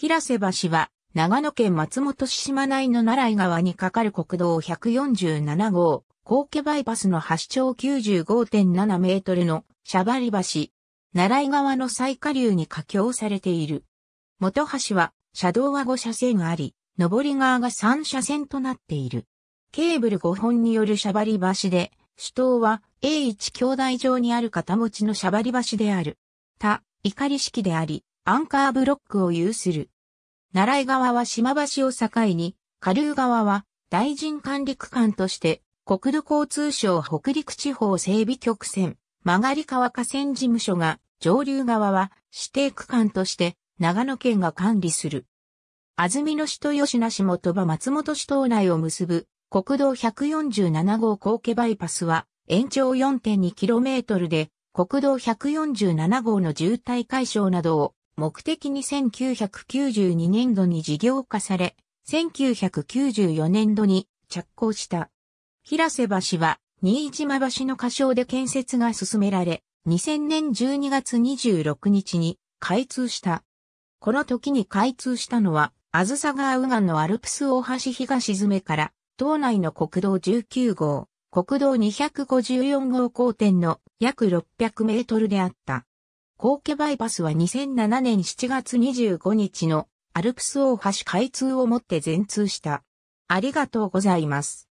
平瀬橋は、長野県松本市島内の奈良井川に架かる国道147号、高家バイパスの橋長95.7メートルのシャバリ橋。奈良井川の最下流に架橋されている。元橋は、車道は5車線あり、上り側が3車線となっている。ケーブル5本によるシャバリ橋で、首都は A1 兄弟上にある片持ちのシャバリ橋である。他、怒り式であり、アンカーブロックを有する。奈良井川は島橋を境に、下流川は大臣管理区間として、国土交通省北陸地方整備局線、曲がり川河川事務所が、上流側は指定区間として、長野県が管理する。安曇野市と吉名市も鳥羽松本市島内を結ぶ、国道147号高家バイパスは、延長 4.2km で、国道147号の渋滞解消などを目的に1992年度に事業化され、1994年度に着工した。平瀬橋は、新島橋の仮称で建設が進められ、2000年12月26日に開通した。この時に開通したのは、あずさ川右岸のアルプス大橋東詰から、島内の国道19号、国道254号交点の約600メートルであった。高家バイパスは2007年7月25日のアルプス大橋開通をもって全通した。ありがとうございます。